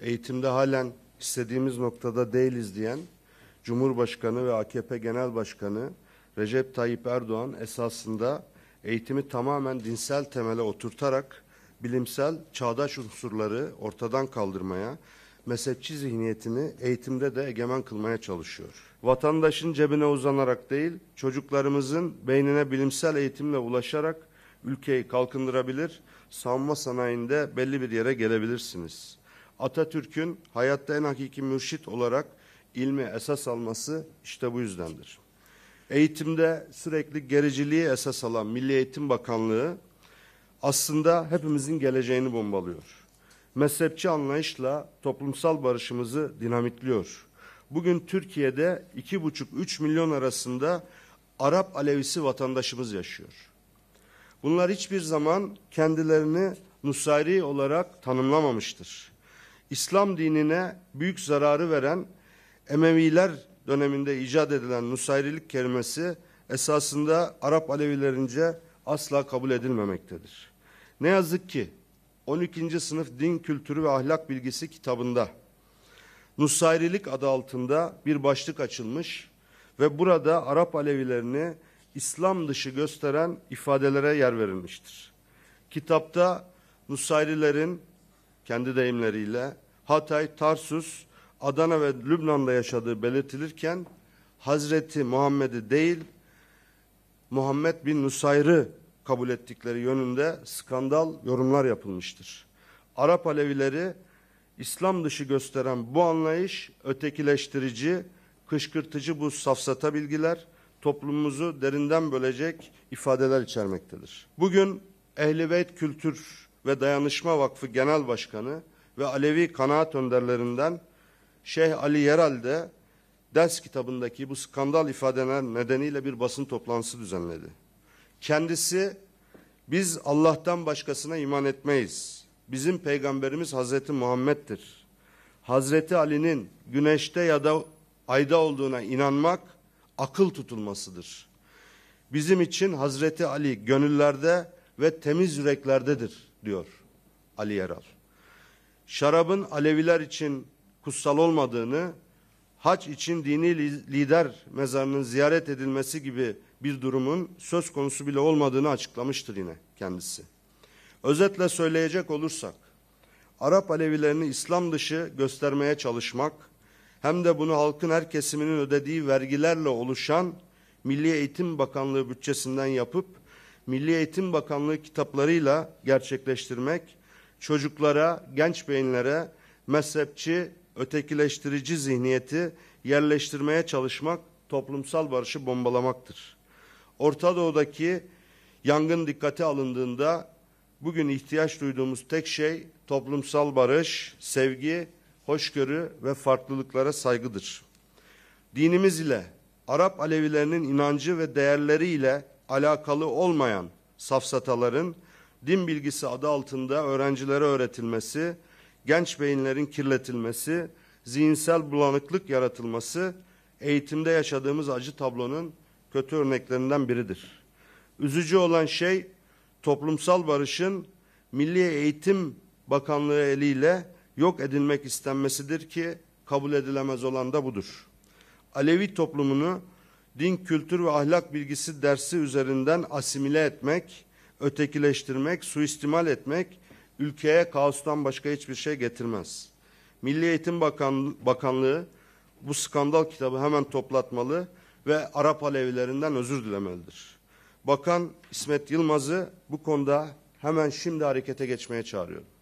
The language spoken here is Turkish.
eğitimde halen istediğimiz noktada değiliz diyen Cumhurbaşkanı ve AKP Genel Başkanı Recep Tayyip Erdoğan esasında eğitimi tamamen dinsel temele oturtarak bilimsel çağdaş unsurları ortadan kaldırmaya, mezhepçi zihniyetini eğitimde de egemen kılmaya çalışıyor. Vatandaşın cebine uzanarak değil, çocuklarımızın beynine bilimsel eğitimle ulaşarak ülkeyi kalkındırabilir, savunma sanayinde belli bir yere gelebilirsiniz. Atatürk'ün hayatta en hakiki mürşit olarak ilmi esas alması işte bu yüzdendir. Eğitimde sürekli gericiliği esas alan Milli Eğitim Bakanlığı aslında hepimizin geleceğini bombalıyor. Mezhepçi anlayışla toplumsal barışımızı dinamitliyor. Bugün Türkiye'de 2,5-3 milyon arasında Arap Alevisi vatandaşımız yaşıyor. Bunlar hiçbir zaman kendilerini Nusayri olarak tanımlamamıştır. İslam dinine büyük zararı veren Emeviler döneminde icat edilen Nusayrilik kelimesi esasında Arap Alevilerince asla kabul edilmemektedir. Ne yazık ki 12. sınıf din kültürü ve ahlak bilgisi kitabında Nusayrilik adı altında bir başlık açılmış ve burada Arap Alevilerini İslam dışı gösteren ifadelere yer verilmiştir. Kitapta Nusayrilerin kendi deyimleriyle Hatay, Tarsus, Adana ve Lübnan'da yaşadığı belirtilirken Hazreti Muhammed'i değil Muhammed bin Nusayr'ı kabul ettikleri yönünde skandal yorumlar yapılmıştır. Arap Alevileri İslam dışı gösteren bu anlayış ötekileştirici, kışkırtıcı bu safsata bilgiler toplumumuzu derinden bölecek ifadeler içermektedir. Bugün Ehl-i kültür ve Dayanışma Vakfı Genel Başkanı ve Alevi kanaat önderlerinden Şeyh Ali Yeral de ders kitabındaki bu skandal ifadeler nedeniyle bir basın toplantısı düzenledi. Kendisi biz Allah'tan başkasına iman etmeyiz. Bizim peygamberimiz Hazreti Muhammed'dir. Hazreti Ali'nin güneşte ya da ayda olduğuna inanmak akıl tutulmasıdır. Bizim için Hazreti Ali gönüllerde ve temiz yüreklerdedir diyor Ali Yeral. Şarabın Aleviler için kutsal olmadığını, haç için dini lider mezarının ziyaret edilmesi gibi bir durumun söz konusu bile olmadığını açıklamıştır yine kendisi. Özetle söyleyecek olursak, Arap Alevilerini İslam dışı göstermeye çalışmak, hem de bunu halkın her kesiminin ödediği vergilerle oluşan Milli Eğitim Bakanlığı bütçesinden yapıp Milli Eğitim Bakanlığı kitaplarıyla gerçekleştirmek, çocuklara, genç beyinlere mezhepçi, ötekileştirici zihniyeti yerleştirmeye çalışmak toplumsal barışı bombalamaktır. Orta Doğu'daki yangın dikkate alındığında bugün ihtiyaç duyduğumuz tek şey toplumsal barış, sevgi, hoşgörü ve farklılıklara saygıdır. Dinimiz ile Arap Alevilerinin inancı ve değerleri ile alakalı olmayan safsataların din bilgisi adı altında öğrencilere öğretilmesi, genç beyinlerin kirletilmesi, zihinsel bulanıklık yaratılması eğitimde yaşadığımız acı tablonun kötü örneklerinden biridir. Üzücü olan şey toplumsal barışın Milli Eğitim Bakanlığı eliyle yok edilmek istenmesidir ki kabul edilemez olan da budur. Alevi toplumunu din kültür ve ahlak bilgisi dersi üzerinden asimile etmek, ötekileştirmek, suistimal etmek ülkeye kaostan başka hiçbir şey getirmez. Milli Eğitim Bakanlığı bu skandal kitabı hemen toplatmalı ve Arap Alevilerinden özür dilemelidir. Bakan İsmet Yılmaz'ı bu konuda hemen şimdi harekete geçmeye çağırıyorum.